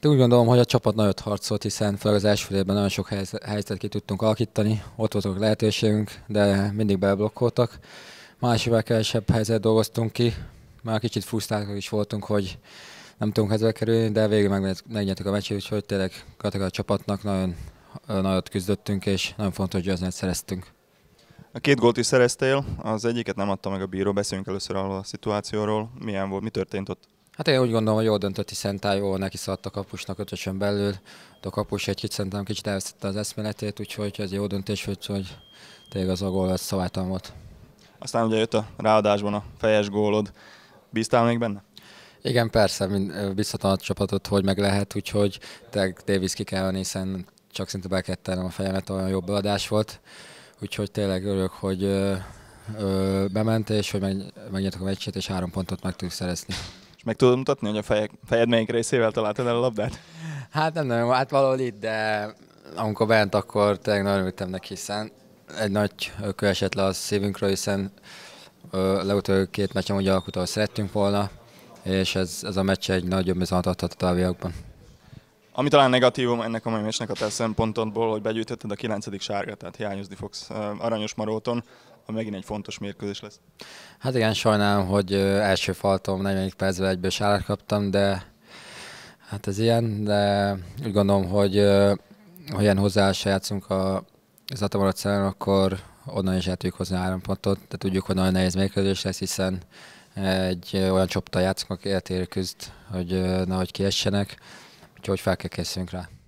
De úgy gondolom, hogy a csapat nagyot harcolt, hiszen főleg az első évben nagyon sok helyzetet ki tudtunk alakítani, ott voltak lehetőségünk, de mindig beblokkoltak. Másével kevesebb helyzet dolgoztunk ki, már kicsit frusztráltak is voltunk, hogy nem tudunk ezzel kerülni, de végül meg, megnyertük a meccset, úgyhogy tényleg gratulálok a csapatnak, nagyon nagyot küzdöttünk, és nagyon fontos győzelmet szereztünk. A két gólt is szereztél, az egyiket nem adta meg a bíró, beszéljünk először arról a szituációról. Milyen volt, mi történt ott? Hát én úgy gondolom, hogy jól döntött, hiszen Táj jól neki szaladt a kapusnak ötösön belül, de a kapus egy kicsit szerintem kicsit elvesztette az eszméletét, úgyhogy ez jó döntés volt, hogy tényleg az a gól lesz szaváltam volt. Aztán ugye jött a ráadásban a fejes gólod, bíztál még benne? Igen, persze, biztatom a csapatot, hogy meg lehet, úgyhogy Davis ki kell venni, hiszen csak szinte bekettelnem a fejemet, olyan jobb adás volt. Úgyhogy tényleg örülök, hogy ö, ö, bement, és hogy megnyertek a meccset, és három pontot meg tudjuk szerezni. És meg tudod mutatni, hogy a fejek, fejed melyik részével találtad el a labdát? Hát nem nagyon, hát valahol itt, de amikor bent, akkor tényleg nagyon ültem neki, hiszen egy nagy kő esett le a szívünkről, hiszen legutóbb két meccsen alakult, ahol szerettünk volna, és ez, ez a meccs egy nagyobb bizonyat adhat a táviakban. Ami talán negatívum ennek a mai a te szempontodból, hogy begyűjtötted a kilencedik sárgát, tehát hiányozni fogsz Aranyos Maróton ami megint egy fontos mérkőzés lesz. Hát igen, sajnálom, hogy első faltom 40. percben egyből sárát kaptam, de hát ez ilyen, de úgy gondolom, hogy ha ilyen hozzáállásra játszunk a az Atamarad szeren, akkor onnan is el hozni három pontot, de tudjuk, hogy nagyon nehéz mérkőzés lesz, hiszen egy olyan csopta játszunk, aki eltér küzd, hogy nehogy kiessenek, úgyhogy fel kell készülnünk rá.